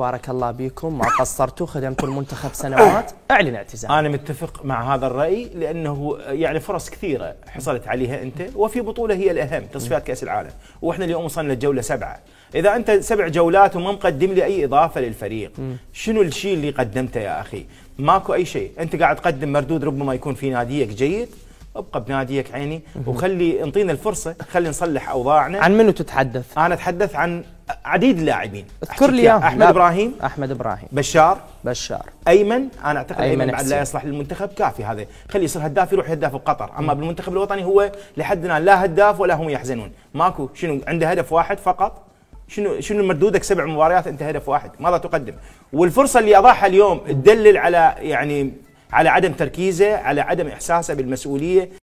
بارك الله بكم ما قصرتوا خدمتوا المنتخب سنوات اعلن اعتزال انا متفق مع هذا الراي لانه يعني فرص كثيره حصلت عليها انت وفي بطوله هي الاهم تصفيات كاس العالم واحنا اليوم وصلنا لجوله سبعه اذا انت سبع جولات وما مقدم لي اي اضافه للفريق شنو الشيء اللي قدمته يا اخي ماكو اي شيء انت قاعد تقدم مردود ربما يكون في ناديك جيد ابقى بناديك عيني وخلي انطينا الفرصه خلي نصلح اوضاعنا عن منو تتحدث انا اتحدث عن عديد اللاعبين اذكر لي احمد ابراهيم احمد ابراهيم بشار بشار ايمن انا اعتقد ايمن, أيمن بعد لا يصلح للمنتخب كافي هذا خليه يصير هداف يروح هداف بقطر اما بالمنتخب الوطني هو لحد الان لا هداف ولا هم يحزنون ماكو شنو عنده هدف واحد فقط شنو شنو مردودك سبع مباريات انت هدف واحد ماذا تقدم والفرصه اللي اضاعها اليوم تدلل على يعني على عدم تركيزه على عدم احساسه بالمسؤوليه